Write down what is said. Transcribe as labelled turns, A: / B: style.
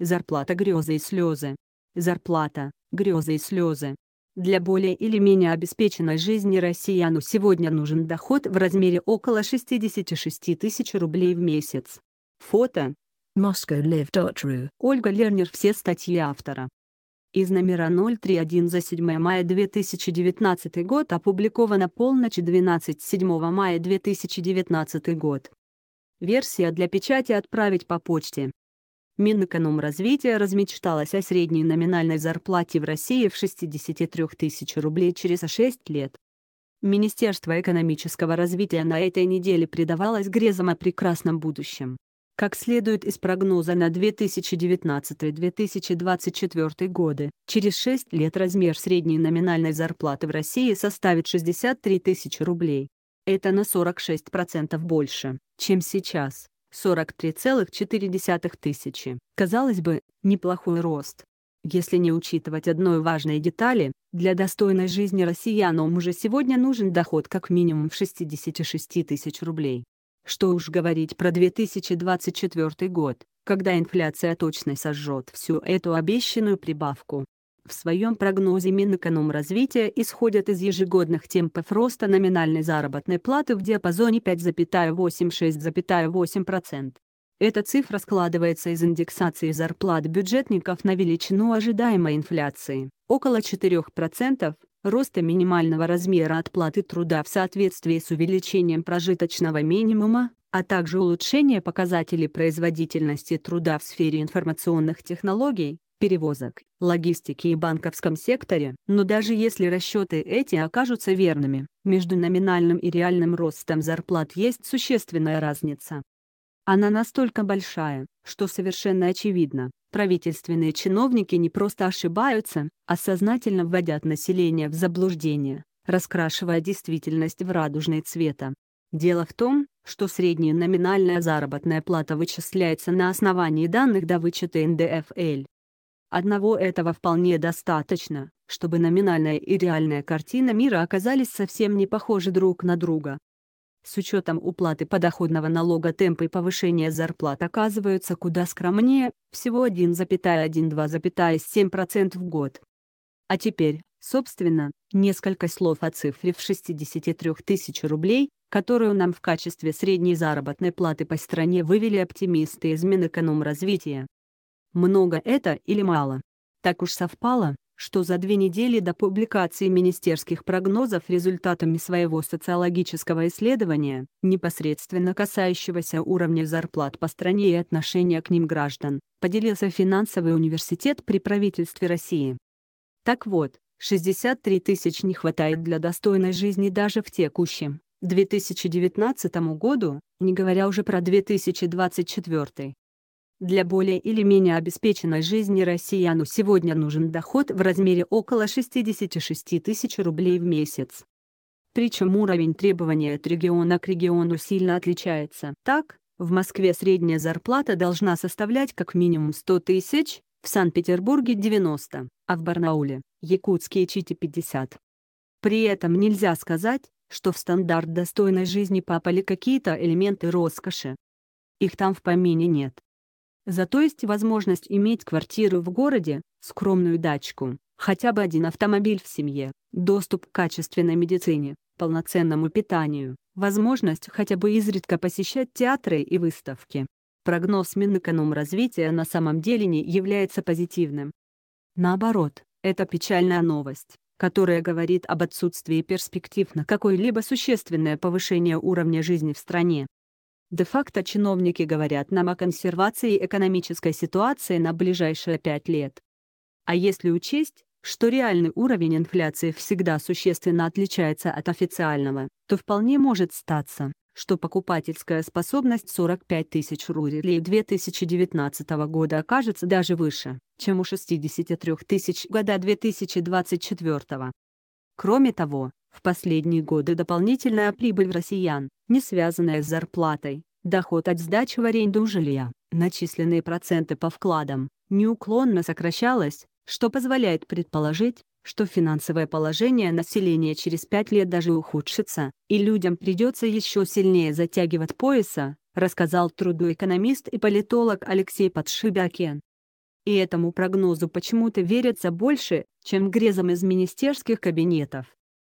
A: Зарплата грезы и слезы. Зарплата, грезы и слезы. Для более или менее обеспеченной жизни россияну сегодня нужен доход в размере около 66 тысяч рублей в месяц. Фото. MoscowLive.ru Ольга Лернер Все статьи автора. Из номера 031 за 7 мая 2019 год опубликовано полночь 12 7 мая 2019 год. Версия для печати отправить по почте. Минэкономразвития размечталась о средней номинальной зарплате в России в 63 тысяч рублей через 6 лет. Министерство экономического развития на этой неделе предавалось грезам о прекрасном будущем. Как следует из прогноза на 2019-2024 годы, через 6 лет размер средней номинальной зарплаты в России составит 63 тысячи рублей. Это на 46% больше, чем сейчас. 43,4 тысячи. Казалось бы, неплохой рост. Если не учитывать одной важной детали, для достойной жизни россиянам уже сегодня нужен доход как минимум в 66 тысяч рублей. Что уж говорить про 2024 год, когда инфляция точно сожжет всю эту обещанную прибавку в своем прогнозе Минэкономразвития исходят из ежегодных темпов роста номинальной заработной платы в диапазоне 5,86,8%. Эта цифра складывается из индексации зарплат бюджетников на величину ожидаемой инфляции, около 4%, роста минимального размера отплаты труда в соответствии с увеличением прожиточного минимума, а также улучшение показателей производительности труда в сфере информационных технологий, перевозок, логистике и банковском секторе, но даже если расчеты эти окажутся верными, между номинальным и реальным ростом зарплат есть существенная разница. Она настолько большая, что совершенно очевидно, правительственные чиновники не просто ошибаются, а сознательно вводят население в заблуждение, раскрашивая действительность в радужные цвета. Дело в том, что средняя номинальная заработная плата вычисляется на основании данных до вычета НДФЛ, Одного этого вполне достаточно, чтобы номинальная и реальная картина мира оказались совсем не похожи друг на друга. С учетом уплаты подоходного налога темпы повышения зарплат оказываются куда скромнее, всего 1,12,7% в год. А теперь, собственно, несколько слов о цифре в 63 тысяч рублей, которую нам в качестве средней заработной платы по стране вывели оптимисты из Минэкономразвития много это или мало. Так уж совпало, что за две недели до публикации министерских прогнозов результатами своего социологического исследования, непосредственно касающегося уровня зарплат по стране и отношения к ним граждан, поделился финансовый университет при правительстве России. Так вот, 63 тысяч не хватает для достойной жизни даже в текущем, 2019 году, не говоря уже про 2024. Для более или менее обеспеченной жизни россияну сегодня нужен доход в размере около 66 тысяч рублей в месяц. Причем уровень требований от региона к региону сильно отличается. Так, в Москве средняя зарплата должна составлять как минимум 100 тысяч, в Санкт-Петербурге 90, а в Барнауле, Якутске и Чите 50. При этом нельзя сказать, что в стандарт достойной жизни попали какие-то элементы роскоши. Их там в помине нет. Зато есть возможность иметь квартиру в городе, скромную дачку, хотя бы один автомобиль в семье, доступ к качественной медицине, полноценному питанию, возможность хотя бы изредка посещать театры и выставки. Прогноз Минэкономразвития на самом деле не является позитивным. Наоборот, это печальная новость, которая говорит об отсутствии перспектив на какое-либо существенное повышение уровня жизни в стране. Де-факто чиновники говорят нам о консервации экономической ситуации на ближайшие пять лет. А если учесть, что реальный уровень инфляции всегда существенно отличается от официального, то вполне может статься, что покупательская способность 45 тысяч рублей 2019 года окажется даже выше, чем у 63 тысяч года 2024. Кроме того, в последние годы дополнительная прибыль россиян, не связанная с зарплатой, доход от сдачи в аренду жилья, начисленные проценты по вкладам, неуклонно сокращалась, что позволяет предположить, что финансовое положение населения через 5 лет даже ухудшится, и людям придется еще сильнее затягивать пояса, рассказал трудоэкономист и политолог Алексей Подшибякин. И этому прогнозу почему-то верится больше, чем грезам из министерских кабинетов.